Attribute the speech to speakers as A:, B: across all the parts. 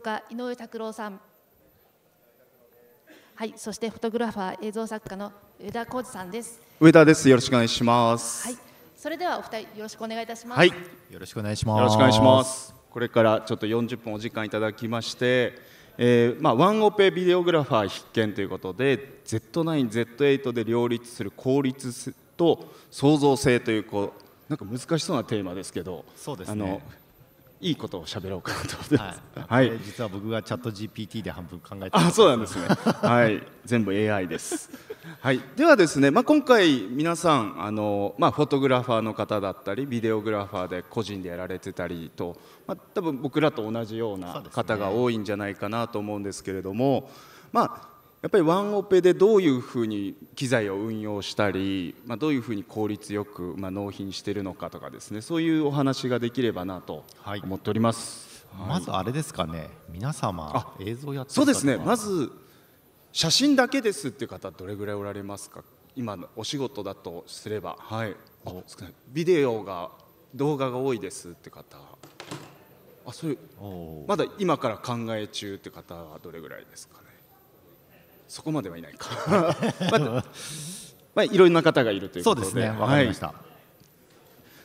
A: 家井上拓郎さんはいそしてフォトグラファー映像作家の上田浩二さんです上田ですよろしくお願いしますはいそれではお二人よろしくお願いいたしますはいよろし
B: くお願いしますよろしくお願いします
A: これからちょっと40分お時間いただきましてえーまあ、ワンオペビデオグラファー必見ということで Z9、Z8 で両立する効率と創造性というこうなんか難しそうなテーマですけどそうです、ね、あのいいことを喋ろうかなと思ってます。はい。実は僕がチャット GPT で半分考えてあ、そうなんですね。はい、全部 AI です。はい。ではですね、まあ今回皆さんあのまあフォトグラファーの方だったり、ビデオグラファーで個人でやられてたりと、まあ多分僕らと同じような方が多いんじゃないかなと思うんですけれども、ね、まあやっぱりワンオペでどういうふうに機材を運用したり、まあ、どういうふうに効率よく、まあ、納品しているのかとかですねそういうお話ができればなと思っております、はい、まずあれですかね皆様映像やってそうですねまず写真だけですっていう方どれぐらいおられますか今のお仕事だとすればはいビデオが動画が多いですって方あそうまだ今から考え中って方はどれぐらいですかねそこまではいないか まあ、まあ、いろんな方がいるということでそうですねわかりました、は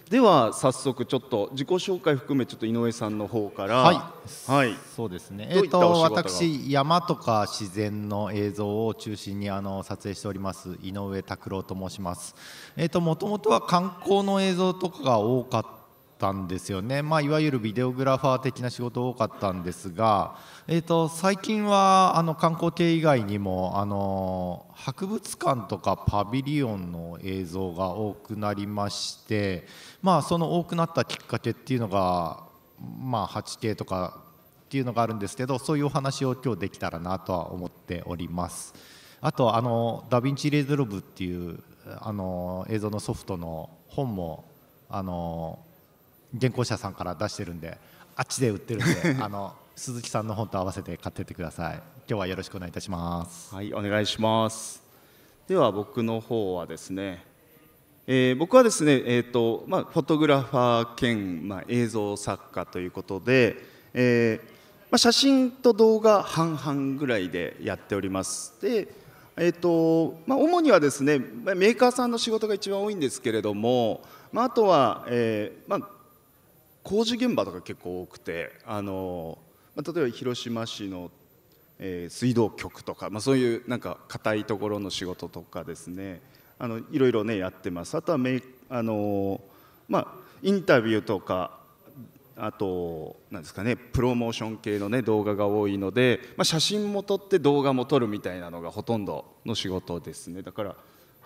A: い、では早速ちょっと自己紹介含めちょっと井上さんの方からはい、はい、そうですねえっ、ー、と私
B: 山とか自然の映像を中心にあの撮影しております井上拓郎と申しますえっ、ー、ともともとは観光の映像とかが多かったたんですよね、まあ、いわゆるビデオグラファー的な仕事多かったんですが、えーと、最近はあの観光系以外にもあの博物館とかパビリオンの映像が多くなりまして、まあ、その多くなったきっかけっていうのが、まあ、8K とかっていうのがあるんですけどそういうお話を今日できたらなとは思っております。あとあのダヴィンチレゾロブっていうあの映像のソフトの本もあの原稿者さんから出してるんであっちで売ってるんで あの鈴木さんの本と合わせて買ってってください今日はよろしくお願いいたしますはいお願いしま
A: すでは僕の方はですね、えー、僕はですねえっ、ー、とまあフォトグラファー兼まあ映像作家ということで、えー、まあ写真と動画半々ぐらいでやっておりますでえーとまあ、主にはですねメーカーさんの仕事が一番多いんですけれども、まあ、あとは、えーまあ、工事現場とか結構多くてあの、ま例えば広島市の、えー、水道局とか、まあ、そういうなんか硬いところの仕事とかですねあのいろいろねやってますあとはメあの、まあ、インタビューとかあとなんですかねプロモーション系の、ね、動画が多いので、まあ、写真も撮って動画も撮るみたいなのがほとんどの仕事ですねだから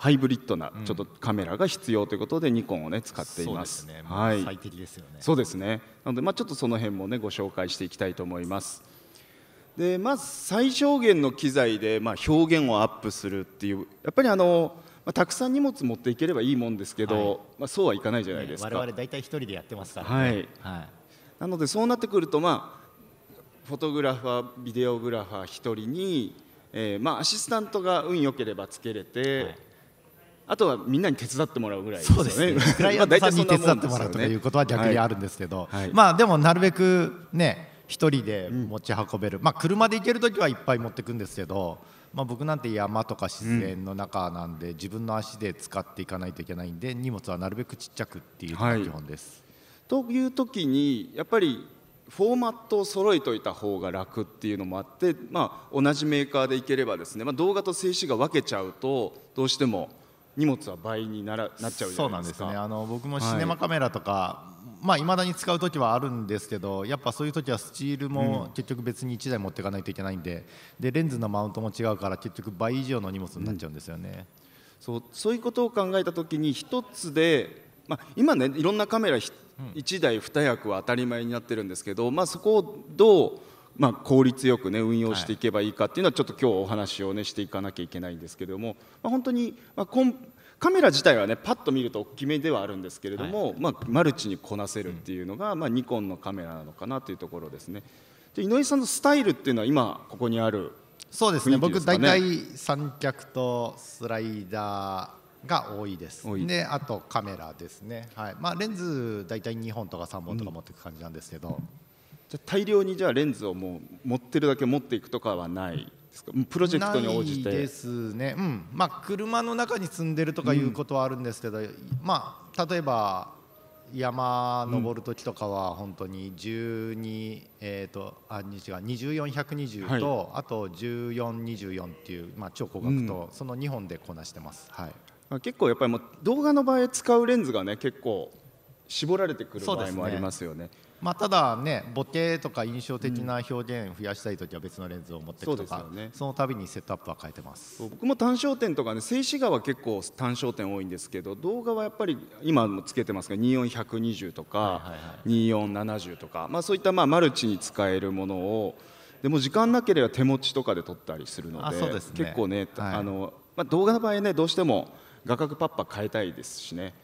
A: ハイブリッドなちょっとカメラが必要ということでニコンをね使っています。そうですね。はい、最適ですよね。そうですね。なのでまあちょっとその辺もねご紹介していきたいと思います。でまず最小限の機材でまあ表現をアップするっていうやっぱりあのまあ、たくさん荷物持っていければいいもんですけど、はい、まあ、そうはいかないじゃないですか、ね、我々大体一人でやってますから、ね、はい、はい、なのでそうなってくると、まあ、フォトグラファービデオグラファー一人に、えーまあ、アシスタントが運良ければつけれて、あとはみんなに手伝ってもらうぐらいですよね。そうですね。クライアントさんに手伝ってもらうということは逆にあるんです
B: けど、はいはい、まあでもなるべくね一人で持ち運べる、うん、まあ車で行ける時はいっぱい持ってくんですけど、まあ僕なんて山とか自然の中なんで、うん、自分の足で使っていかないといけないんで荷物はなるべくちっちゃ
A: くっていうのが基本です。はい、という時にやっぱりフォーマットを揃えといた方が楽っていうのもあって、まあ、同じメーカーでいければですね、まあ、動画と静止画分けちゃうとどうしても荷物は倍にならなっちゃうそうなんですね
B: あの僕もシネマカメラとか、はいまあ未だに使う時はあるんですけどやっぱそういう時はスチールも結局別に1台持っていかないといけないんでうん、でレンズのマウントも違うから結局倍以上の
A: 荷物になっちゃうんですよね、うん、そうそういうことを考えた時に一つで、まあ、今ねいろんなカメラ1台2役は当たり前になってるんですけど、まあ、そこをどうまあ、効率よく、ね、運用していけばいいかっていうのはちょっと今日お話を、ね、していかなきゃいけないんですけれども、まあ、本当に、まあ、コンカメラ自体はねパッと見ると大きめではあるんですけれども、はい、まあ、マルチにこなせるっていうのが、うん、まあ、ニコンのカメラなのかなというところですね。で井上さんのスタイルっていうのは今ここにあるそうですね、ね、僕大体
B: 三脚とスライダーが多いですであとカメラですね、はいまあ、レンズ大体2本とか3本とか持っていく感じなんですけ
A: ど。うんじゃ大量にじゃレンズをもう持ってるだけ持っていくとかはないですかプロジェクトに応じてです
B: ね、うんまあ、車の中に積んでるとかいうことはあるんですけど、うん、まあ、例えば山登る時とかは本当に12、うん、えーと、あ違う24120と、はい、あと1424っていう、まあ、超高額
A: と、うん、その2本でこなしてます、はい、結構やっぱりもう動画の場合使うレンズがね結構絞られてくる場合もありますよね。
B: まあ、ただねボケとか印象的な表現増やしたい時は別のレンズを持っていくとか、うん、そ、ね、その度にセットアップは変えてます僕
A: も単焦点とかね静止画は結構単焦点多いんですけど動画はやっぱり今もつけてますが24120とか、はいはいはい、2470とか、まあ、そういったまあマルチに使えるものをでも時間なければ手持ちとかで撮ったりするので、ね、結構ね、はい、あのまあ、動画の場合ねどうしても画角パッパ変えたいですしね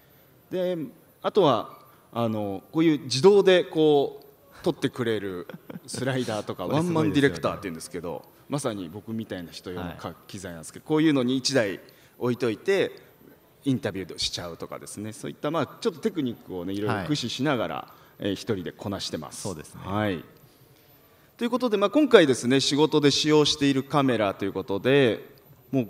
A: であとはあのこういう自動でこう撮ってくれるスライダーとか ワンマンディレクターっていうんですけどまさに僕みたいな人用の機材なんですけど、こういうのに1台置いといてインタビューしちゃうとかですねそういったまあちょっとテクニックをねいろいろ駆使しながら、はえ一人でこなしてます。そうですね、はいということで、まあ、今回ですね仕事で使用しているカメラということでもう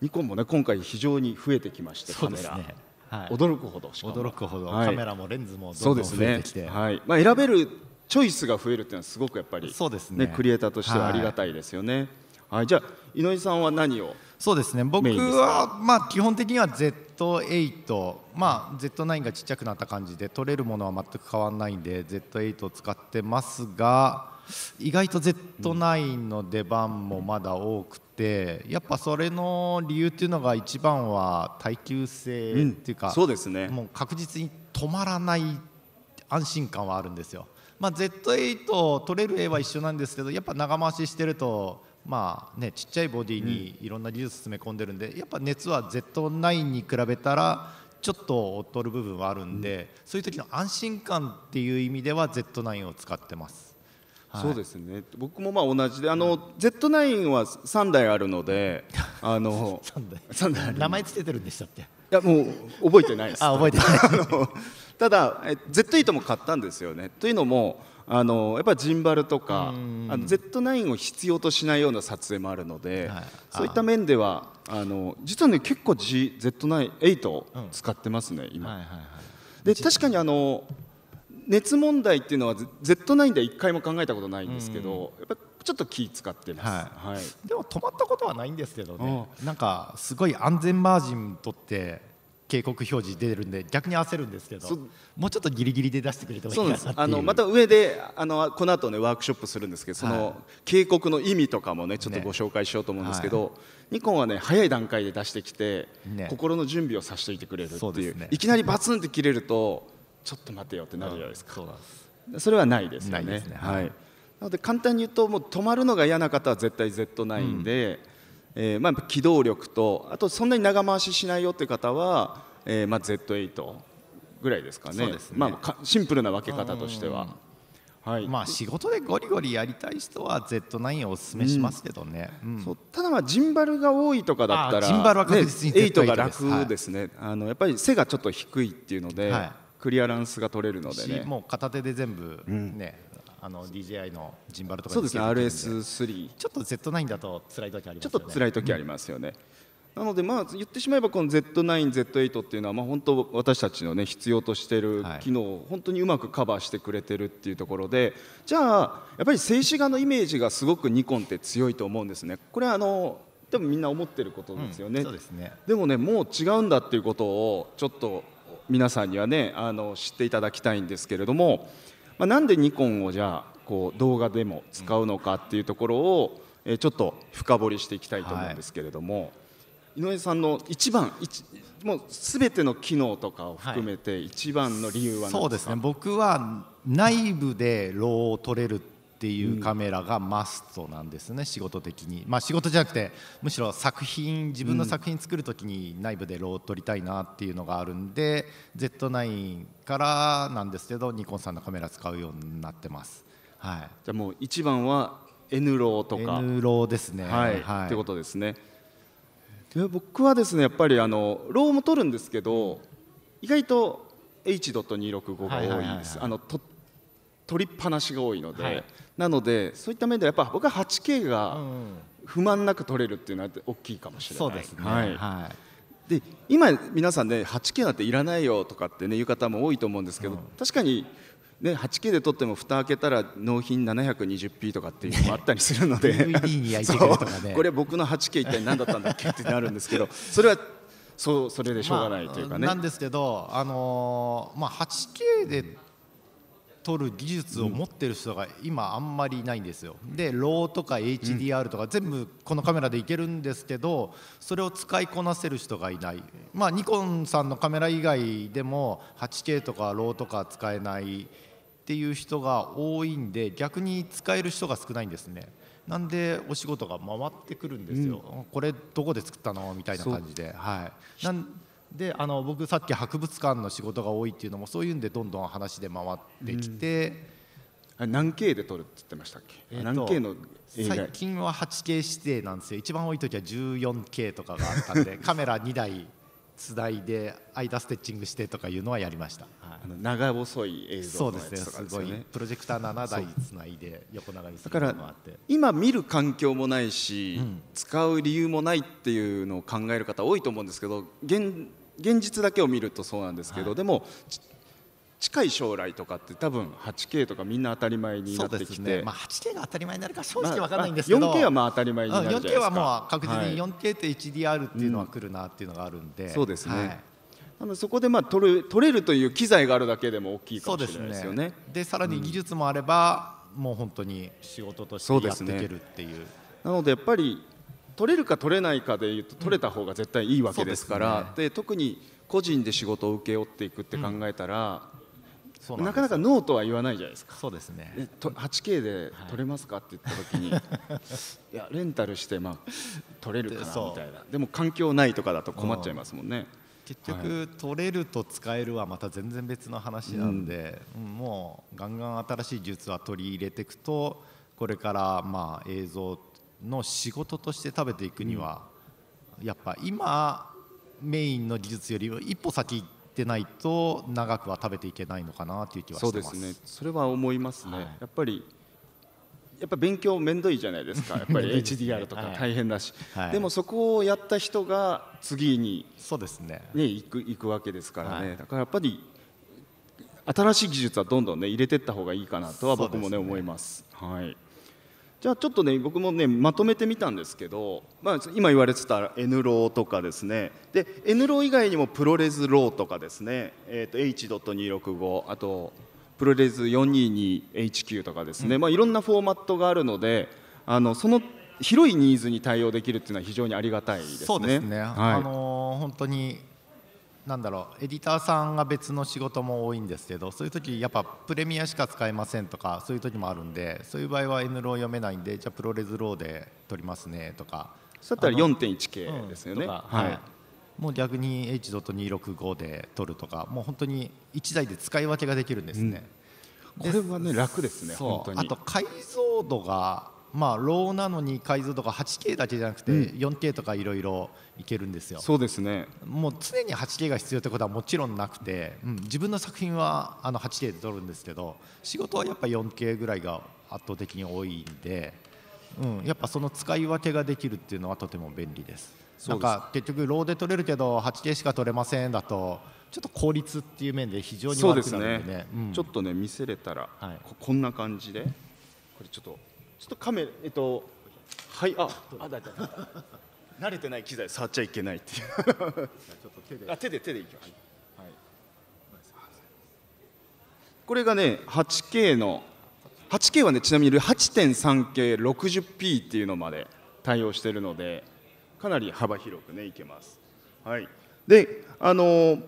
A: ニコンもね今回非常に増えてきましてカメラ、ね、驚くほど驚くほど、カメラもレンズもどんどん増えてきて、ね、はいまあ、選べるチョイスが増えるっていうのはすごくやっぱりそうですね、ねクリエイターとしてはありがたいですよね。はい、じゃあ井上さんは何をそうですね僕は
B: まあ基本的には Z8 まあ Z9 がちっちゃくなった感じで撮れるものは全く変わらないんで Z8 を使ってますが意外と Z9 の出番もまだ多くてやっぱそれの理由っていうのが一番は耐久性っていうか、うん、そうですねもう確実に止まらない安心感はあるんですよ。まあ、Z8 取れる絵は一緒なんですけどやっぱ長回ししてるとまあね、ちっちゃいボディにいろんな技術詰め込んでるんで、やっぱ熱は Z9 に比べたらちょっと劣る部分はあるんで、そういう時の安心感っていう意味では Z9 を使ってます。
A: そうですね僕もまあ同じであの、うん、Z9 は3台あるので あの3台名前つけてるんでしたっけいやもう覚えてないですあ覚えてない ただえ、Z8 も買ったんですよねというのもあのやっぱジンバルとかあの Z9 を必要としないような撮影もあるので、はい、そういった面ではあの実はね結構 Z98 を使ってますね、うん、今。はいはいはい、で確かにあの熱問題っていうのは Z9 では一回も考えたことないんですけど、やっぱちょっと気使ってます、はい、はい、でも止まったことはないんですけどね
B: なんかすごい安全マージンとって警告表示出るんで逆に焦るんですけどもうちょっとギリギリで出してくれてもいいなあのま
A: た上であのこの後ねワークショップするんですけどその、警告の意味とかもねちょっとご紹介しようと思うんですけど、ねはい、ニコンはね早い段階で出してきて、ね、心の準備をさせていてくれるっていう、ね、いきなりバツンって切れると。ちょっと待てよってなるじゃないですか、そうですそれはないですよねないですね、はい、なので簡単に言うともう止まるのが嫌な方は絶対 Z9 で、うん、えー、まあ、機動力とあとそんなに長回ししないよって方は、えーまあ、Z8 ぐらいですかね、ね、まあ、かシンプルな分け方としては。
B: はい、まあ仕事でゴリゴリ
A: やりたい人は Z9
B: をおすすめしますけどね、うんうん、
A: ただまあジンバルが多いとかだったらジンバルは確実に Z8 が楽ですね、はい、あのやっぱり背がちょっと低いっていうので、はいクリアランスが取れるのでねも
B: う片手で全部ね、うん、あの DJI の
A: ジンバルとかそうですね RS3 ちょっと Z9 だと辛い時ありますよねちょっと辛い時ありますよね、なのでまあ言ってしまえばこの Z9、Z8 っていうのはまあ本当私たちのね必要としている機能を本当にうまくカバーしてくれてるっていうところでじゃあやっぱり静止画のイメージがすごくニコンって強いと思うんですね。これはあのでもみんな思ってることですよねうでねでもねもう違うんだっていうことをちょっと皆さんにはねあの知っていただきたいんですけれども、まあ、なんでニコンをじゃあこう動画でも使うのかっていうところを、えー、ちょっと深掘りしていきたいと思うんですけれども。はい井上さんの一番一もうすべての機能とかを含めて一番の理由は、はい、そうです
B: ね僕は内部でローを取れるっていうカメラがマストなんですね、うん、仕事的にまあ仕事じゃなくてむしろ作品自分の作品作る時に内部でローを撮りたいなっていうのがあるんで、うん、Z9 からなんですけどニコンさんのカメラ使うようになってます、
A: はい、じゃあもう一番は N ローとか N ローですねはい、はい、ってことですね僕はですねやっぱりあのローも撮るんですけど意外と H.265 が多いです、いあの撮りっぱなしが多いので、はいなのでそういった面ではやっぱ僕は 8K が不満なく撮れるっていうのは大きいかもしれないそうですね。はい、はいで今皆さんね 8K なんていらないよとかってねいう方も多いと思うんですけど、うん、確かに、ね、8K で撮っても蓋開けたら納品 720p とかっていうのもあったりするのでね、これ僕の 8K 一体何だったんだっけってなるんですけどそれはそうそれでしょうがないというかね。まあ、な
B: んですけど、あのー、まあ、8K で取る技術を持ってる人が今あんまりいないんですよでローとか HDR とか全部このカメラでいけるんですけどそれを使いこなせる人がいないまあニコンさんのカメラ以外でも 8K とかローとか使えないっていう人が多いんで逆に使える人が少ないんですねなんでお仕事が回ってくるんですよ、これどこで作ったのみたいな感じではいであの僕さっき博物館の仕事が多いっていうのもそういうんでどんどん話で回ってきて、うん、何 K で撮るって言ってましたっけ、えー、何 K の最近は 8K 指定なんですよ一番多い時は 14K とかがあったんで カメラ2台つないで間ステッチングしてとかいうのはやりました、はい、あの
A: 長細い映像のやつとかです、ね、すごいプロジェクター7台
B: つないで横長にするのもあって
A: 今見る環境もないし、うん、使う理由もないっていうのを考える方多いと思うんですけど現現実だけを見るとそうなんですけど、はい、でも近い将来とかって多分 8K とかみんな当たり前になってきて、ね、まあ、8K
B: が当たり前になるか正直分からないんですけど、まあ、4K はまあ
A: 当たり前になるじゃないですか、う 4K はもう確実に 4K
B: と h d r っていうのは来るなっていうのがあるんで、はいそうですね、
A: はいで、そこでまあ取る取れるという機材があるだけでも大きいかもしれないですよね。
B: で、ね、さらに技術もあれば、うん、もう本当に仕事としてやっていけるっ
A: ていう。うね、なのでやっぱり取れるか取れないかでいうと取れた方が絶対いいわけですから、うん、で、ね、特に個人で仕事を請け負っていくって考えたら、うん、ななかなかノーとは言わないじゃないですかそうですねで 8K で取れますかって言った時に、い、やレンタルして、まあ、取れるかなみたいなでも環境ないとかだと困っちゃいますもんね。結局、はい、取れると使えるはまた全
B: 然別の話なんで、うん、もうガンガン新しい技術は取り入れていくとこれからまあ映像の仕事として食べていくには、やっぱ今メインの技術より一歩先行ってないと長くは食べていけないのかなという気はしてますそうですね
A: それは思いますね、はい、やっぱりやっぱ勉強めんどいじゃないですか やっぱり HDR とか大変だし、はい、でもそこをやった人が次に、そうですねね行く行くわけですからね、はい、だからやっぱり新しい技術はどんどんね入れていった方がいいかなとは僕もね、ね、思います。はいじゃあちょっとね僕もねまとめてみたんですけど、まあ、今言われてた N ローとかですねで N ロー以外にもプロレスローとかですね、えーと、H.265 あとプロレス 422HQ とかですね、うん、まあ、いろんなフォーマットがあるのであのその広いニーズに対応できるっていうのは非常にありがたいですね。そうですね、はい、あ
B: のー、本当になんだろうエディターさんが別の仕事も多いんですけどそういう時やっぱプレミアしか使えませんとかそういう時もあるんでそういう場合は N ロー読めないんでじゃあプロレスローで取りますねとかそうだったら 4.1K ですよね、うん、はい、はい、もう逆に H.265 で取るとかもう本当に1台で使い分けができるんですね、うん、これはね楽ですね本当にあと解像度がまあローなのに解像度が 8K だけじゃなくて 4K とかいろいろいけるんですよ、そうですねもう常に 8K が必要ってことはもちろんなくて、うん、自分の作品はあの 8K で撮るんですけど仕事はやっぱ 4K ぐらいが圧倒的に多いんで、うん、やっぱその使い分けができるっていうのはとても便利ですなんか結局ローで撮れるけど 8K しか撮れませんだとちょっと効率っていう面で非常に悪くなるんでね、ねうん、ちょ
A: っとね見せれたら、はい、こんな感じでこれちょっとちょっとカメラえっとはいああだだ慣れてない機材触っちゃいけないっていうちょっと手であ手で手でいきまはい、はい、これがね 8K の 8K はねちなみに 8.3K60p っていうのまで対応しているのでかなり幅広くねいけます。はい、であのー、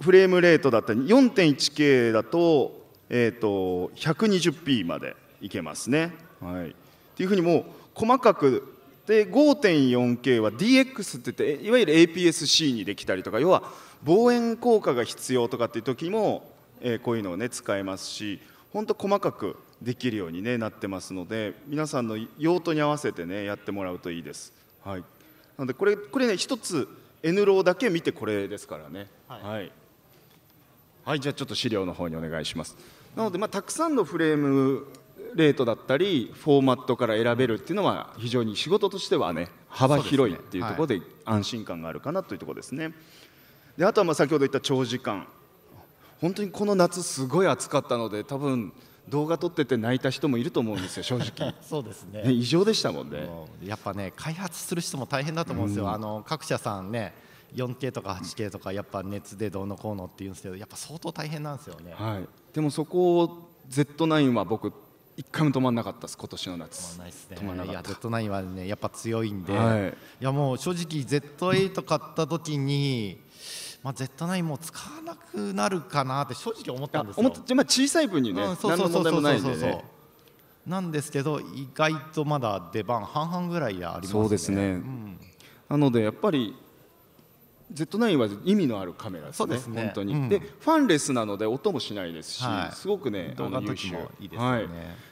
A: フレームレートだったり 4.1K だと,、えーと、と 120p までいけますね。はい、っていうふうにもう細かくで 5.4K は DX って言っていわゆる APS-C にできたりとか要は望遠効果が必要とかっていう時も、えー、こういうのをね使えますし本当細かくできるように、ね、なってますので皆さんの用途に合わせてねやってもらうといいです。はい、なのでこれこれね一つ N ローだけ見てこれですからね。はい、はい、はい、じゃあちょっと資料の方にお願いします。なので、まあ、たくさんのフレームレートだったりフォーマットから選べるっていうのは非常に仕事としてはね幅広いっていうところで安心感があるかなというところですね。であとはまあ先ほど言った長時間本当にこの夏すごい暑かったので多分動画撮ってて泣いた人もいると思うんですよ正直
B: そうですね、ね、異常
A: でしたもんねやっぱね開発する人も大変だと思うんですよ、うん、あ
B: の各社さんね 4K とか 8K とかやっぱ熱でどうのこうのって言うんですけどやっぱ相当大変なんですよね、は
A: い、でもそこを Z9 は僕一回も止まらなかったです今年の夏、まね、止まらなかった Z9 はねやっぱ強いんで、はい、いやもう正直
B: Z8 買った時にまあ、Z9 も使わなくなるかなって正直思ったんですよ
A: まあ、小さい分にね、うん、そうそうそうそうそうそうなんですけど意外とまだ出番半々ぐらいありますねそうですね、うん、なのでやっぱり Z9 は意味のあるカメラですね、すね本当に、うん、でファンレスなので音もしないですし、はい、すごくね、動画の時もいいですね、はい、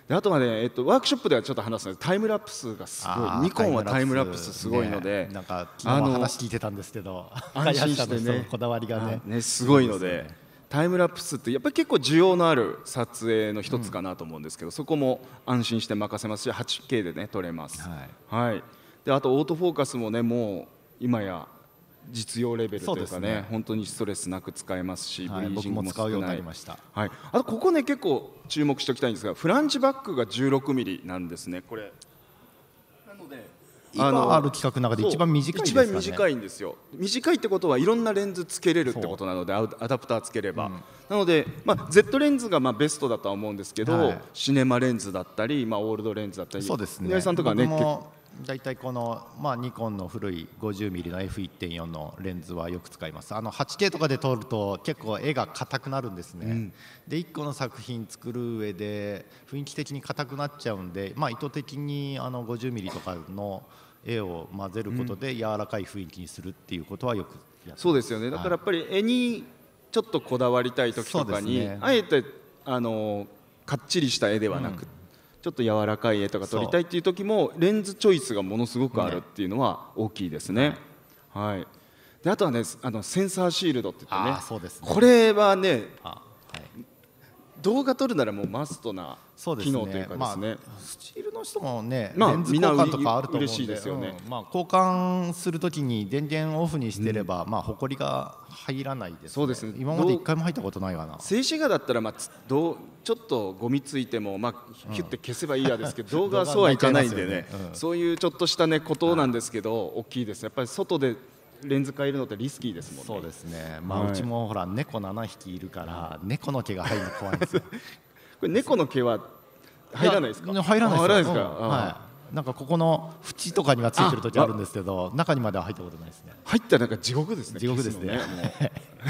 A: であとはね、えっと、ワークショップではちょっと話すんで、タイムラプスがすごい、ニコンはタイムラプスすごいので、ね、なんか、あの話聞いてたんですけど、安心してね、こだわりがね、ねすごいので。タイムラプスってやっぱり結構需要のある撮影の一つかなと思うんですけど、うん、そこも安心して任せますし 8K でね撮れます、はい、はい、であとオートフォーカスもねもう今や実用レベルというかね、ね、本当にストレスなく使えますし、はい、ブリージングも使うようになりました、はい、あとここね結構注目しておきたいんですがフランジバックが1 6ミリなんですねこれなので今ある企画の中で一番短い、ね、一番短いんですよ短いってことはいろんなレンズつけれるってことなのでアダプターつければ、うん、なので、まあ、Z レンズがまあベストだとは思うんですけど、はい、シネマレンズだったり、まあ、オールドレンズだったりそうですねさんとかね
B: 大体この、まあ、ニコンの古い 50mm の F1.4 のレンズはよく使いますあの 8K とかで撮ると結構絵が硬くなるんですね、うん、で1個の作品作る上で雰囲気的に硬くなっちゃうんで、まあ、意図的にあの 50mm とかの絵を混ぜることで柔らかい雰
A: 囲気にするっていうことはよくやってそうですよねだからやっぱり絵にちょっとこだわりたい時とかに、ね、あえてあのかっちりした絵ではなくちょっと柔らかい絵とか撮りたいっていう時もレンズチョイスがものすごくあるっていうのは大きいですね。ねはい、であとはねあのセンサーシールドって言ってね、ね、これはね、はい、動画撮るならもうマストな機能というかですね、まあ、ス
B: チールの人もね、まあ、レンズ交換とかあると思うんですよね、交換するときに電源オフにしてれば、うん、まあ、埃が入らないです、ね、そうですね今まで一回も入ったことない
A: わな静止画だったら、まあ、どうちょっとゴミついても、まあ、ヒュッて消せばいいやですけど、うん、動画はそうはいかないんでねね、そういうちょっとした、ね、ことなんですけど、大きいですやっぱり外でレンズ変えるのってリスキーですもんね。そうですね。まあ、はい、うちもほら猫7匹いるから猫の毛が入るの怖いんですよ。これ猫の毛は入らないですか入らないですかは
B: いなんかここの縁とかにはついてる時あるんですけど中にまでは入ったことないですね入っ
A: たらなんか地獄ですね地獄ですね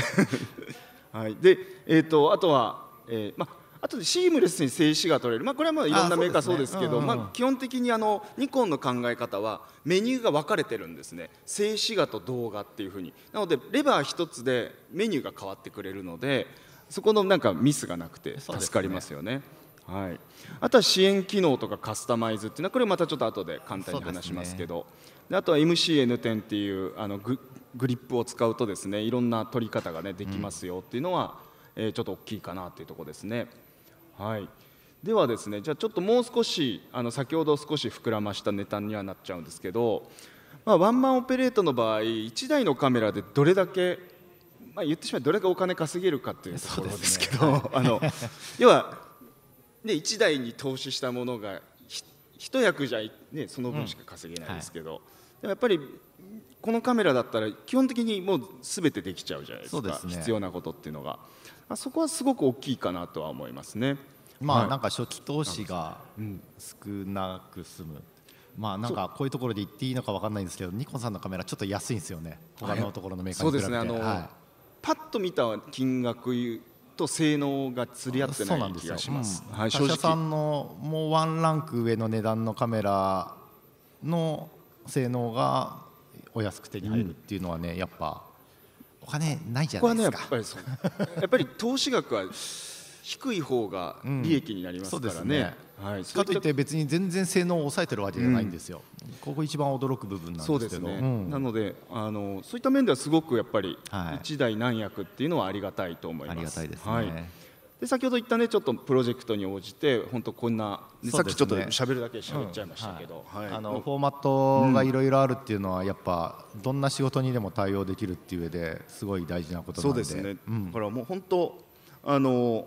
A: はいでえっ、ー、とあとは、えー、まああとでシームレスに静止が取れる、まあ、これはまあいろんなメーカーそうですけど、まあ、基本的にあのニコンの考え方はメニューが分かれてるんですね静止画と動画っていうふうになのでレバー一つでメニューが変わってくれるのでそこのなんかミスがなくて助かりますよね。ねはい、あとは支援機能とかカスタマイズっていうのはこれまたちょっと後で簡単に話しますけどで、ね、あとは MCN10 っていうあのググリップを使うとですねいろんな取り方が、ね、できますよっていうのは、うん、えー、ちょっと大きいかなっていうとこですね。はい、ではですねじゃあちょっともう少しあの先ほど少し膨らましたネタにはなっちゃうんですけど、まあ、ワンマンオペレートの場合1台のカメラでどれだけまあ、言ってしまえばどれだけお金稼げるかというところですけど、ね、あの 要は、ね、1台に投資したものが一役じゃ、ね、その分しか稼げないですけど、うんはい、やっぱりこのカメラだったら基本的にもうべてできちゃうじゃないですか、ね、必要なことっていうのがあそこはすごく大きいかなとは思いますね。まあ、なんか初期投資が少
B: なく済む、まあなんかこういうところで言っていいのか分かんないんですけどニコンさんのカメラちょっと安いんですよね他のところのメーカーに比べて、そうですねあの、は
A: パッと見た金額と性能が釣り合ってない気がします。はい、正直さん
B: のもうワンランク上の値段のカメラの性能がお安く手に
A: 入るっていうのはね、やっぱ
B: お金ないじゃないですか。こ
A: こはねやっぱりやっぱり投資額は低い方が利益になりますからね。うん、ねはい、かといって
B: 別に全然性能を抑えてるわけじゃないんですよ、うん、ここ一番驚く部分なんですすね、うん、な
A: のであのそういった面ではすごくやっぱり一台何役っていうのはありがたいと思います。ありがたいですね、はいで先ほど言ったねちょっとプロジェクトに応じて本当こんな、さっきちょっと喋るだけ喋っちゃいましたけど、うんはいはい、あのフォ
B: ーマットがいろいろあるっていうのはやっぱどんな仕事にでも対応できるっていう上ですごい大事なことなんでそうですね、うん、だからもう本
A: 当あの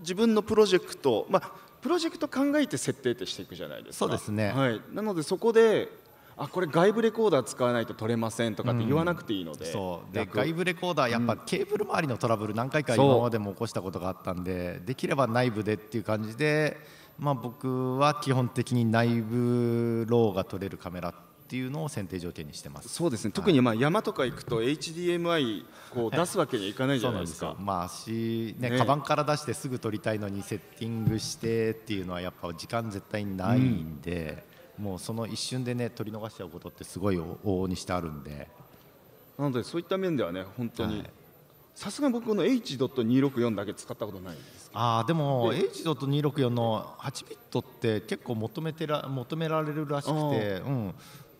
A: 自分のプロジェクトまあプロジェクト考えて設定ってしていくじゃないですかそうですね、はい、なのでそこであこれ外部レコーダー使わないと撮れませんとかって言わなくていいのでうんで、外
B: 部レコーダーやっぱケーブル周りのトラブル何回か今までも起こしたことがあったんでできれば内部でっていう感じで、まあ、僕は基本的に内部ローが撮れるカメラってっていうのを選定条件にしてます
A: そうですね、はい、特にまあ山とか行くと HDMI こう出すわけにはいかないじゃないですか、はい、すまあ
B: しね、ね、カバンから出してすぐ撮りたいのにセッティングしてっていうのはやっぱ時間絶対ないんで、うん、もうその一瞬でね撮り逃しちゃうことってすごい往々にしてあるん
A: でなのでそういった面ではね本当に、はいさすが僕の H.264 だけ使ったことないです
B: あでも H.264 の8ビットって結構求めてら求められるらしくて、うん、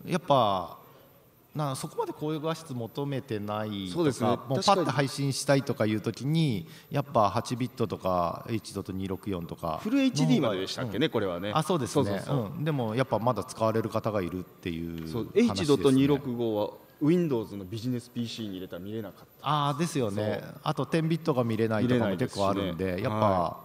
B: やっぱなそこまでこういう画質求めてないとか、ね、もうパッと配信したいとかいう時にやっぱ8ビットとか H 度と264とかフル HD まででしたっけ
A: ね、うん、これはねあそうですね
B: でもやっぱまだ使われる方がいるっていうそう H 度と265
A: は Windows のビジネス PC に入れたら見れなかっ
B: たああですよねあと10ビットが見れないとかも結構あるんで、ね、やっぱ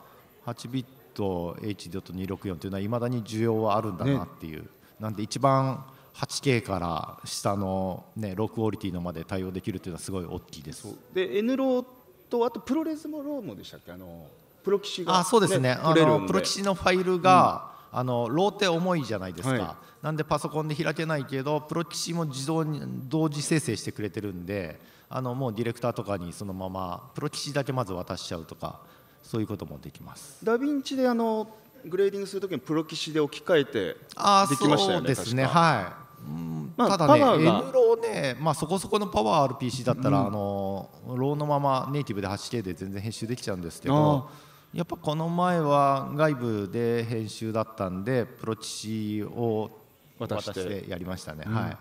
B: 8ビット H 度と264というのはいまだに需要はあるんだなっていう、ね、なんで一番 8K から下の、ね、ロークオリティのまで対応できるというのはすごい大きいです
A: で N ローとあとプロレスもローもでしたっけあの
B: プロ棋士が、ね、あそうですねあのプロ棋士のファイルが、うん、あのローって重いじゃないですか、はい、なんでパソコンで開けないけどプロ棋士も自動に同時生成してくれてるんであのもうディレクターとかにそのままプロ棋士だけまず渡しちゃうとかそういうこともできます
A: ダヴィンチであのグレーディングするときにプロ棋士で置き換えてできましたよねそうですねはい
B: まあ、ただね、エムローね、まあ、そこそこのパワー RPC だったら、うん、あのローのままネイティブで 8K で全然編集できちゃうんですけどやっぱこの前は外部で編集だったんでプロチシを渡してやりましたね。うん、はい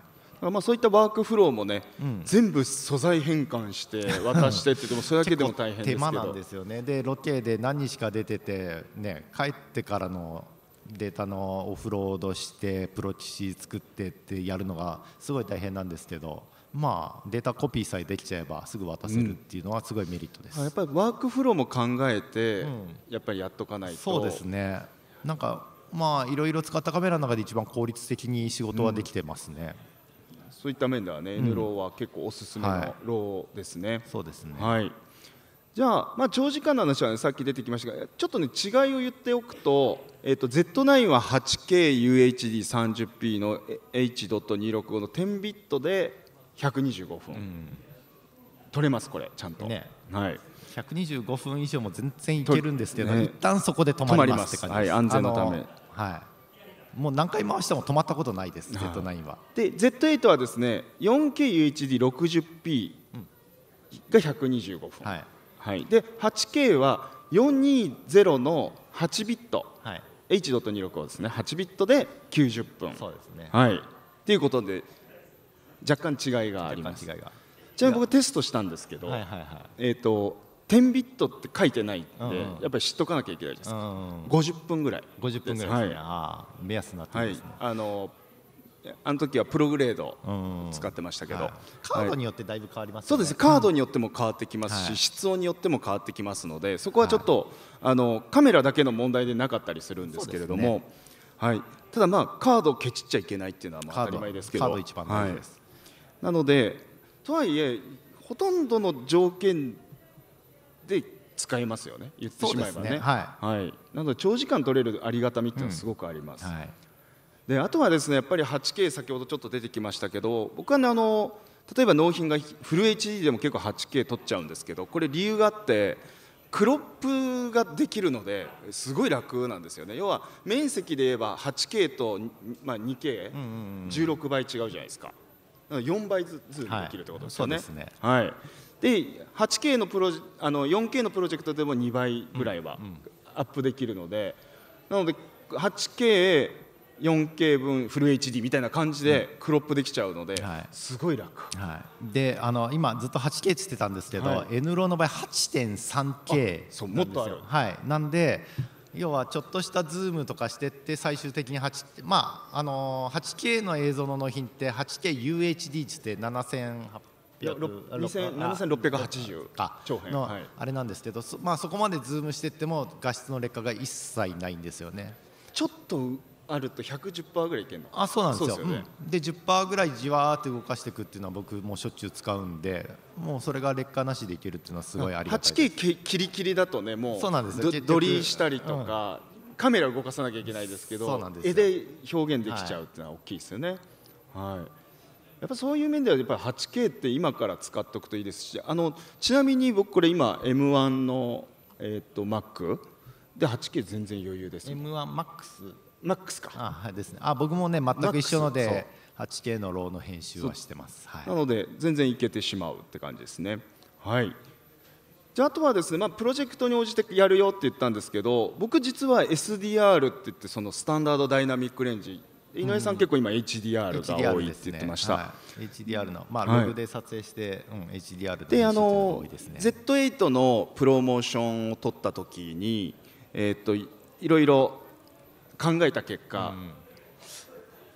A: まあ、そういったワークフローもね、うん、全部素材変換して渡してって言ってもそれだけでも大変ですけど手間なんです
B: よねでロケで何日か出てて、ね、帰ってからのデータのオフロードしてプロ棋シ作ってってやるのがすごい大変なんですけど。まあ、データコピーさえできちゃえばすぐ渡せるっていうのはすごいメリット
A: です、うん、やっぱりワークフローも考えて、やっぱりやっとかないと、そうですね
B: なんかまあいろいろ使ったカメラの中で一番効率的に仕事はできてますね、
A: うん、そういった面ではね、N ローは結構おすすめのローですね、はい、そうですねはいじゃあ、まあ、長時間の話は、ね、さっき出てきましたがちょっとね違いを言っておくと,、えーと、と Z9 は 8KUHD30P の H.265 の10ビットで125分、うん、取れますこれちゃんと、ね、はい、125分以上も全然いけるんですけど、ね、一旦そこで止まりますって感じです、はい、安全のためはい
B: もう何回回しても止まったことないです、はい、Z9 は。
A: で、Z8 はですね、4KUHD60P が125分、はい、はい、で 8K は420の8ビット、はい、H.26 をですね8ビットで90分そうですねはいっていうことで若干違いがあります違いがちなみに僕テストしたんですけど、はいはいはい、えっ、ー、と10ビットって書いてないんで、うんうん、やっぱり知っとかなきゃいけないじゃないですか、うんうん、50分ぐらい50分ぐらいですね、はい、あ目安になってますね、はい、あのあの時はプログレード使ってましたけど、はい、カードによってだいぶ変わります、ね、そうですカードによっても変わってきますし、うん、室温によっても変わってきますのでそこはちょっと、はい、あのカメラだけの問題でなかったりするんですけれども、ね、はい、ただまあカードをケチっちゃいけないっていうのはまあ当たり前ですけどはい、なのでとはいえほとんどの条件で使えますよね言ってしまえばね、ね、はい、はい、なので長時間取れるありがたみっていうのはすごくあります、うんはいであとはですねやっぱり 8K 先ほどちょっと出てきましたけど僕はねあの例えば納品がフル HD でも結構 8K 取っちゃうんですけどこれ理由があってクロップができるのですごい楽なんですよね要は面積で言えば 8K と、まあ、2K16、倍違うじゃないですかだから4倍ずつできるってことですよね。はい、ねはい、で 8K のプロあの 4K のプロジェクトでも2倍ぐらいはアップできるので、うんうん、なので 8K 4K 分フル HD みたいな感じでクロップできちゃうので、すごい楽、
B: はい、であの今ずっと 8K っつってたんですけど、はい、N ローの場合 8.3K そうもっとある、はい、なんで要はちょっとしたズームとかしてって最終的に 8K,、まああの8の映像の納品って 8KUHD っつって7 6 8 0かの、はい、あれなんですけどそ,、まあ、そこまでズームしていっても画質の劣化が一切ないんですよね。
A: ちょっとあると110%ぐらいいけるのあそうなんですよで、ね
B: うん、10%ぐらいじわーって動かしていくっていうのは僕もしょっちゅう使うんでもうそれが劣化なしでいけるっていうのはすごいありがたいで
A: す 8K キリキリだとねもうそうなんですドリしたりとか、うん、カメラ動かさなきゃいけないですけどそうなんです絵で表現できちゃうっていうのは大きいですよね、はい、はいやっぱそういう面ではやっぱり 8K って今から使っておくといいですしあのちなみに僕これ今 M1 の、えー、と Mac で 8K 全然余裕です
B: M1MAX マックス
A: かあはいですねあ僕
B: もね全く一緒ので
A: 8K のローの編集はしてます、はい、なので全然いけてしまうって感じですねはいじゃああとはですね、まあ、プロジェクトに応じてやるよって言ったんですけど僕実は SDR って言ってそのスタンダードダイナミックレンジ井上さん、結構今 HDR が多いって言ってました、うん、HDR,、ねはい、HDR の、まあ、ログで撮影して、はい、うん、HDR でであの Z8 のプロモーションを撮った時に、えー、っといろいろ考えた結果、うん、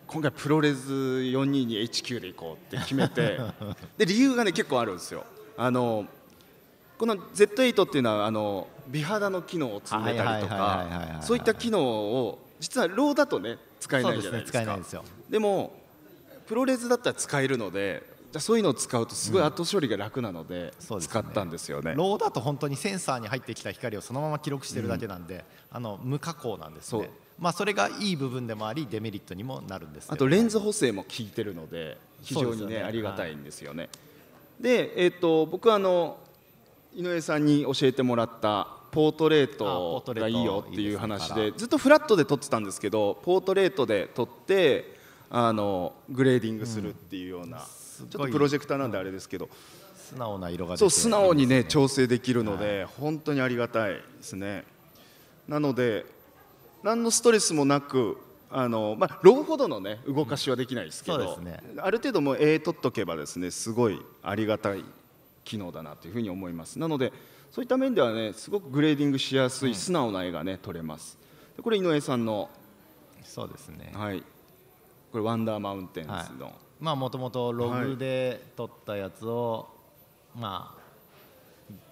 A: 今回プロレス 422HQ で行こうって決めて で理由がね結構あるんですよ。あのこの Z8 っていうのはあの美肌の機能を詰めたりとかそういった機能を実はローだとね使えないじゃないですか、ね、でもプロレスだったら使えるのでじゃそういうのを使うとすごい後処理が楽なので,、使ったんですよね、うんね、ローだと本当にセンサーに入
B: ってきた光をそのまま記録してるだけなんで、うん、あの無加工なんですねまあ、それがいい部分でもありデメリットにもなるんです、あとレンズ
A: 補正も効いてるので非常にね、ね、ありがたいんですよね。はい、で、えーと、僕僕あの井上さんに教えてもらったポートレートがいいよっていう話でずっとフラットで撮ってたんですけどポートレートで撮ってあのグレーディングするっていうような、うん、ちょっとプロジェクターなんであれですけど、素直な色が、そう素直にね調整できるので、はい、本当にありがたいですねなので何のストレスもなくあのまあ、ローほどの、ね、動かしはできないですけど、ね、ある程度もえ取っとけばですねすごいありがたい機能だなというふうに思いますなのでそういった面ではねすごくグレーディングしやすい素直な絵がね取れますこれ井上さんのそうですねはいこれ「ワンダーマウンテンズの」の、はい、
B: まあもともとログで撮ったやつを、はい、まあ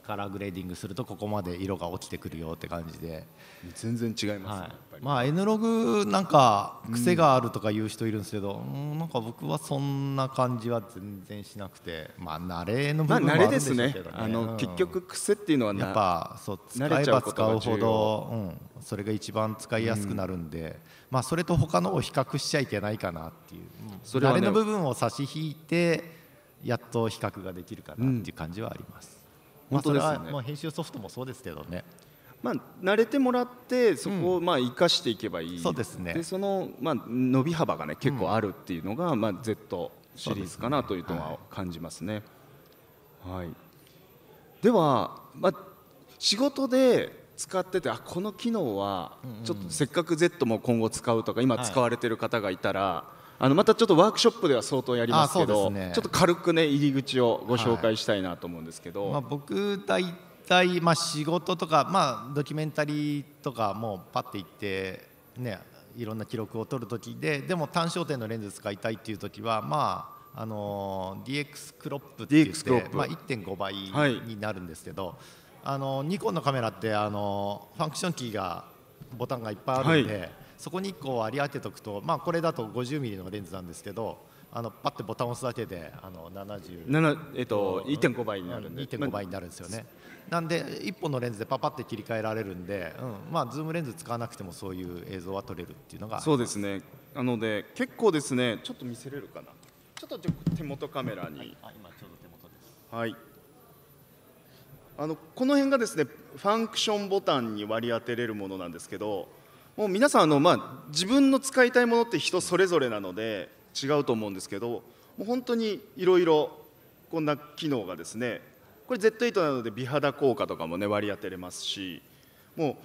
B: カラーグレーディングするとここまで色が落ちてくるよって感じで全然違いますね、はい、まあ N ログなんか癖があるとか言う人いるんですけど、うん、なんか僕はそんな感じは全然しなくてまあ慣れの部分もあるんでしょうけどね,、れですねあの、結局癖っていうのはやっぱそう使えば使うほどう、うん、それが一番使いやすくなるんで、うん、まあそれと他のを比較しちゃいけないかなっていう、それね、慣れの部分を差し引いて
A: やっと比較ができるかなっていう感じはあります。本当です
B: ね、まあ、編集ソフトもそうですけ
A: どねまあ、慣れてもらってそこをまあ生かしていけばいい、うん、そうですねでその、まあ、伸び幅がね結構あるっていうのが、まあ、Z シリーズかなというのは感じますね。すねはい、はい、では、まあ、仕事で使っててあこの機能はちょっとせっかく Z も今後使うとか今使われてる方がいたら、はいあのまたちょっとワークショップでは相当やりますけど、ね、ちょっと軽くね入り口をご紹介したいなと思うんですけど、はい、まあ、
B: 僕大体、まあ、仕事とか、まあ、ドキュメンタリーとかもうパッて行ってねいろんな記録を取る時ででも単焦点のレンズ使いたいっていう時はまああのー、DX クロップって言って、まあ、1.5倍になるんですけど、はい、あのニコンのカメラってあのファンクションキーがボタンがいっぱいあるんで、はい、そこに1個割り当てておくと、まあ、これだと 50mm のレンズなんですけどあのパッてボタンを押すだけであの70、えっと、1.5倍になるんで2.5倍になるんですよね、なんで1本のレンズでパパって切り替えられるんで、うんまあ、ズームレンズ使わなくてもそういう映像は撮れるっていうのがそうです
A: ねなので結構ですねちょっと見せれるかなちょっと手元カメラに、はい、今ちょうど手元ですはいあのこの辺がですねファンクションボタンに割り当てれるものなんですけどもう皆さんあの、まあ、自分の使いたいものって人それぞれなので違うと思うんですけどもう本当にいろいろこんな機能がですねこれ Z8 なので美肌効果とかもね割り当てれますしも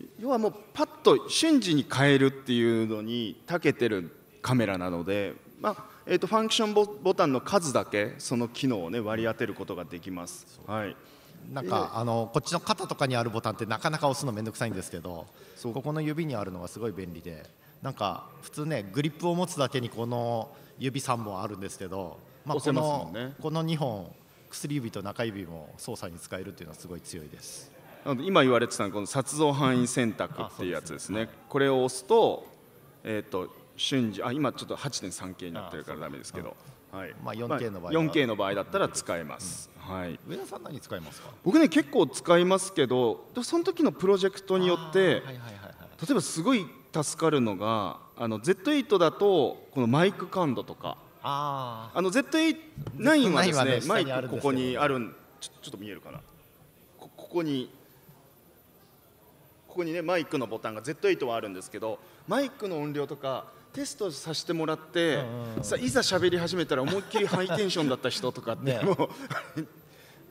A: う要はもうパッと瞬時に変えるっていうのに長けてるカメラなので、まあえー、とファンクションボタンの数だけその機能をね割り当てることができます。はい
B: なんかあのこっちの肩とかにあるボタンってなかなか押すの面倒くさいんですけどここの指にあるのがすごい便利でなんか普通ねグリップを持つだけにこの指3本あるんですけど、まあ、このま、ね、この2本薬指と中指も操作に使えるっていうのはすごい強いです。
A: 今言われてたのはこの殺像範囲選択っていうやつですね。すねこれを押すと,、えーと、瞬時あ今ちょっと 8.3K になってるからだめですけど、はいまあ、4K の場合、まあ、4K の場合だったら使えます。うんはい、上田さん何使いますか僕ね結構使いますけどその時のプロジェクトによって、はいはいはいはい、例えばすごい助かるのがあの Z8 だとこのマイク感度とかああの Z9 はですね、ね、マイクここにあるんちょちょっと見えるかなここにここにねマイクのボタンが Z8 はあるんですけどマイクの音量とかテストさせてもらって、うんうん、さいざ喋り始めたら思いっきりハイテンションだった人とかってね、もう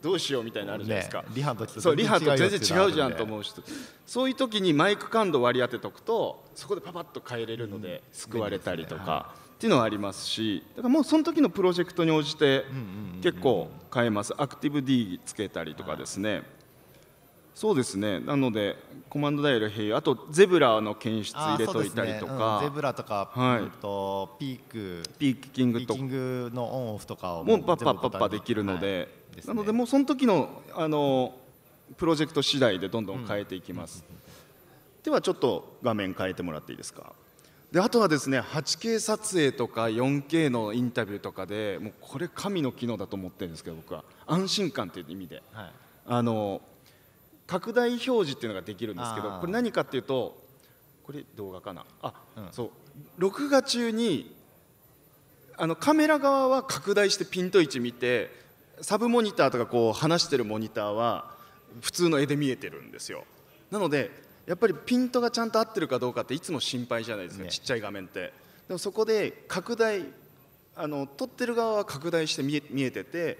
A: どうしようみたいなあるじゃないですか、ね、リハとそうリハと全然違うじゃんと思う人、そういう時にマイク感度割り当てとくとそこでパパッと変えれるので、救われたりとか、っていうのはありますしだからもうその時のプロジェクトに応じて結構変えますアクティブ D つけたりとかですね、そうですねなのでコマンドダイヤル併用あとゼブラの検出入れといたりとか、ねうん、ゼブラとか、はい、とピーク
B: ピーキングとピーキングのオンオフとか
A: をもうパッパッパッパできるのではいでね、なのでもうその時のあのプロジェクト次第でどんどん変えていきます、うん、ではちょっと画面変えてもらっていいですかであとはですね 8K 撮影とか 4K のインタビューとかでもうこれ神の機能だと思ってるんですけど僕は安心感という意味で、はい、あの拡大表示っていうのができるんですけどこれ何かっていうとこれ動画かなあ、うん、そう録画中にあのカメラ側は拡大してピント位置見てサブモニターとかこう離してるモニターは普通の絵で見えてるんですよなのでやっぱりピントがちゃんと合ってるかどうかっていつも心配じゃないですか、ね、ちっちゃい画面ってでもそこで拡大あの撮ってる側は拡大して見え見えてて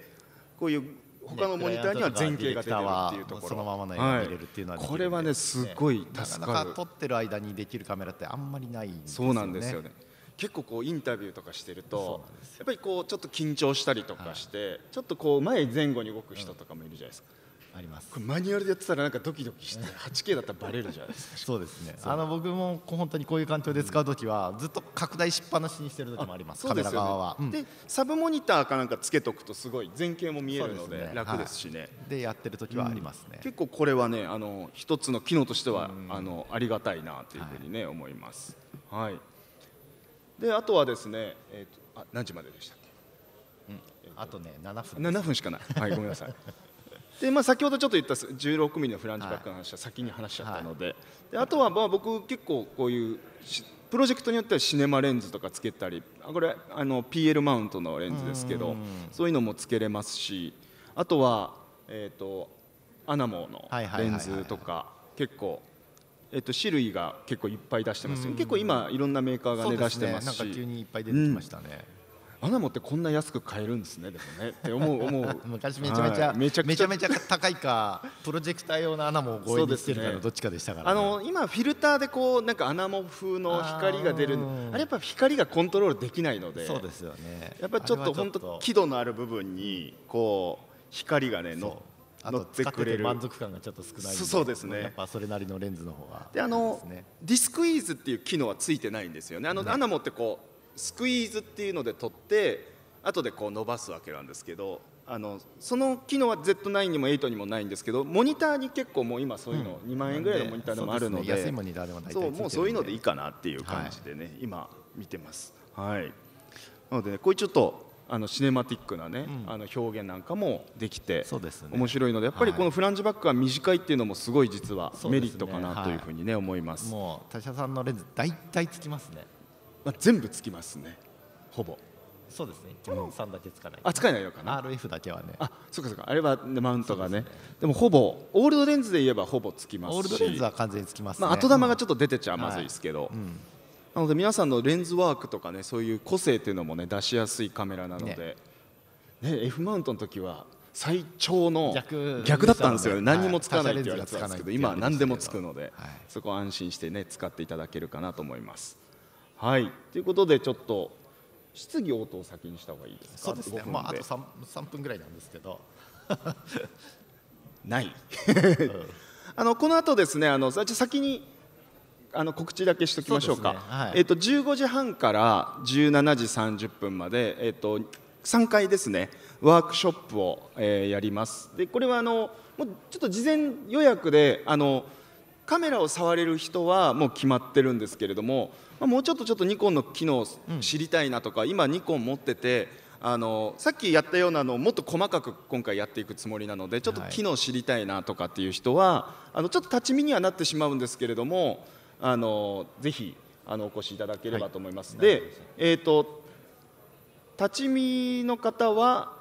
A: こういう他のモニターには前景が出てるっていうところその
B: ままの絵が見れるって
A: いうのは、これはねすごい助かるなかなか撮っ
B: てる間にできるカメラってあんまりないんですよねそうなんですよね
A: 結構こうインタビューとかしてるとやっぱりこうちょっと緊張したりとかして、ちょっとこう前前後に動く人とかもいるじゃないですか、ありますこれマニュアルでやってたらなんかドキドキして 8K だったらバレるじゃないですかそうですねあ
B: の僕も本当にこういう環境で使うときは、ずっと拡大しっぱなしにしてる時もあります、ね、カメラ側は、うん、で
A: サブモニターかなんかつけとくとすごい前景も見えるので楽ですしね、ねはい、でやってる時はありますね、うん、結構これはねあの一つの機能としては、あのありがたいなというふうにね、はい、思いますはいであとはですね、えーと、とあ何時まででしたっけ、うん、あとね7分7分しかない、はい、ごめんなさいでまあ、先ほどちょっと言った16ミリのフランジバックの話は先に話しちゃったのではい、であとはまあ僕結構こういうプロジェクトによってはシネマレンズとかつけたりこれあの PL マウントのレンズですけどそういうのもつけれますしあとは、えーと、アナモのレンズとか結構。えっと、種類が結構いっぱい出してます、結構今いろんなメーカーが、ね、出してますしなんか急にいっぱい出てきましたね、うんアナモってこんな安く買えるんですねでもねっ
B: て思う 思う昔めちゃめちゃ、はい、めちゃめちゃ高いかプロジェクター用のアナモを5円にしてるかのどっちかでしたから、ね、あ
A: の今フィルターでこうなんかアナモ風の光が出るあれやっぱ光がコントロールできないのでそうで
B: すよねやっぱちょっと本当輝
A: 度のある部分にこう光がね乗乗ってくれる満足感
B: がちょっと少ないそうですねやっ
A: ぱそれなりのレンズの方がで、ね、あのディスクイーズっていう機能はついてないんですよねあの、アナモってこうスクイーズっていうので取って後でこう伸ばすわけなんですけどあのその機能は Z9 にも8にもないんですけどモニターに結構もう今そういうの、2万円ぐらいのモニターでもあるので,、安いモニターでもそうもうそういうのでいいかなっていう感じでね、はい、今見てます。はい、なので、ね、こういうちょっとあのシネマティックなね、うん、あの表現なんかもできてそうです、ね、面白いのでやっぱりこのフランジバックが短いっていうのもすごい実はメリットかなというふうにね思います。も
B: う他社さんのレンズ大体つきますね。
A: まあ、全部つきますねほぼ
B: そうですねキャノンさんだけつかない、うん、あつかない
A: のかな RF だけはねあそうかそうかあれはマウントがねで、ね、でもほぼオールドレンズで言えばほぼつきますしオールドレンズは完全につきます、ね、まあ、後玉がちょっと出てちゃまずいですけど、うんはいうんなので皆さんのレンズワークとかねそういう個性っていうのもね出しやすいカメラなので、ねね、F マウントの時は最長の逆だったんですよね、何もつかないって言われてたんですけど今は何でもつくので、はい、そこ安心してね使っていただけるかなと思います。はいということでちょっと質疑応答を先にした方がいいです
B: かそうですねまああと 3, 3分ぐらいなんですけど
A: ない あのこの後ですねあの先にあの告知だけしておきましょうか、ねはい、えっと、15時半から17時30分まで、えっと、と3回ですねワークショップを、えー、やりますでこれはあのもうちょっと事前予約であのカメラを触れる人はもう決まってるんですけれどもまもうちょっとちょっとニコンの機能知りたいなとか、うん、今ニコン持っててあのさっきやったようなのをもっと細かく今回やっていくつもりなのでちょっと機能知りたいなとかっていう人は、はい、あのちょっと立ち見にはなってしまうんですけれどもあのぜひあのお越しいただければと思います。はい、で、えーと、と立ち見の方は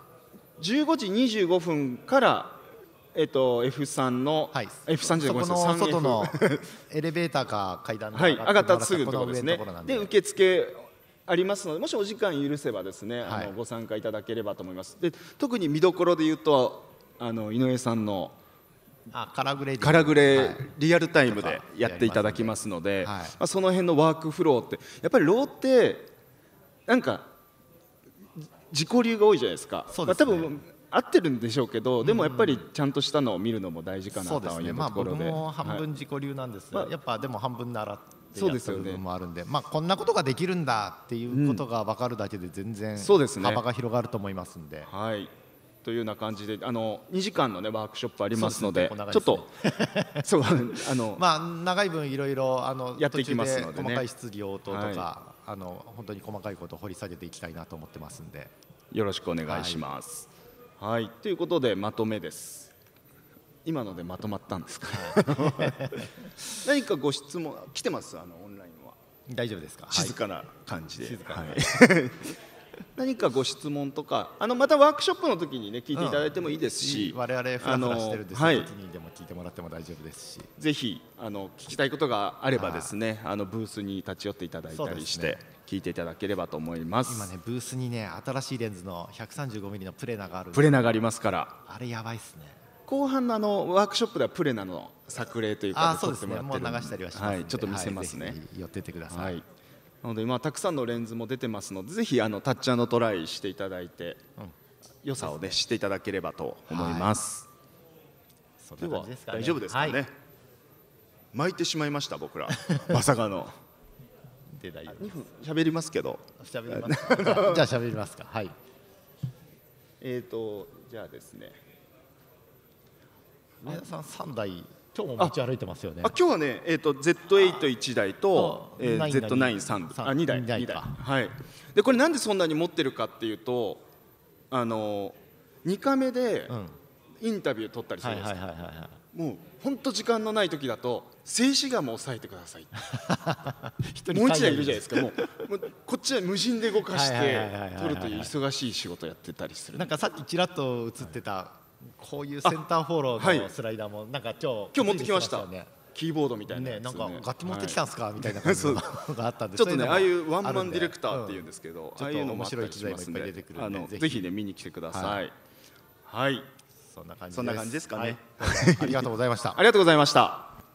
A: 15時25分からえっと F3 の、はい、F3 じゃないごめん外の
B: エレベーターか階段の上がったすぐのところですね
A: で受付ありますのでもしお時間許せばですね、あのご参加いただければと思いますで特に見どころで言うとあの井上さんのあカラグレカラグレリアルタイムでやっていただきますので、はいまあ、その辺のワークフローってやっぱりローってなんか自己流が多いじゃないですか。そうですね、多分合ってるんでしょうけどでもやっぱりちゃんとしたのを見るのも大事かなといまあ、僕も
B: 半分自己流なんですが、はい、やっぱでも半分習ってやっ部分
A: もあるんで、まあ、こんなことが
B: できるんだっていうことが分かるだけで全然幅が広がると思いますんで。う
A: ん、はいというような感じであの2時間の、ね、ワークショップありますので、ね、ちょっと
B: そうあの、まあ、長い分いろいろあのやっていきますので、ね、細かい質
A: 疑応答とか、は
B: い、あの本当に細かいことを掘り下げていきたいなと思ってますんで
A: よろしくお願いします。はいはい、ということでまとめです。今のでまとまったんですか。何かご質問来てますあのオンラインは。大丈夫ですか。静かな感じで。はい、何かご質問とかあのまたワークショップの時にね聞いていただいてもいいですし、うん、我々フラフラしてるんですけど、はい、にでも聞いてもらっても大丈夫ですしぜひあの聞きたいことがあればですねあのブースに立ち寄っていただいたりして、ね、聞いていただければと思います今ねブ
B: ースにね新しいレンズの 135mm のプレナが
A: あるプレナがありますからあれやばいっすね後半のあのワークショップではプレナの作例というか撮ってもらね、もう流したりはします、ね、はい、ちょっと見せますね、はい、寄っててください、はいなので今たくさんのレンズも出てますのでぜひあのタッチアンドトライしていただいて、うん、良さをね知っていただければと思います。はい、では、ね、大丈夫ですかね、はい、巻いてしまいました僕らまさかの。で大丈夫です2分喋りますけど喋ります じゃあ喋りますかはいえっ、ー、とじゃあですね前田さん3台今日も持ち歩いてますよねあ今日はね、えーと、Z81 台と、え Z93 あ2台 ,2 台台はいでこれなんでそんなに持ってるかっていうとあの2回目でインタビュー撮ったりするんですもう本当時間のない時だと静止画も抑えてください もう一台いるじゃないですかもうこっちは無人で動かして撮るという忙しい仕事やってたりするなんかさっきち
B: らっと映ってた、こういうセンターフォローのスライダーもなんか今日、今日持ってきました、キーボードみたいな、ね、なんか楽器持ってきたんですか、はい、みたいな感じ のがあったんでちょっとねああいうワンマンディレ
A: クターって言うんですけど、うん、ああいうのもあったりしますんでぜひね見に来てくださいはいそんな感じそんな感じですかね、はい、ありがとうございましたありがとうございました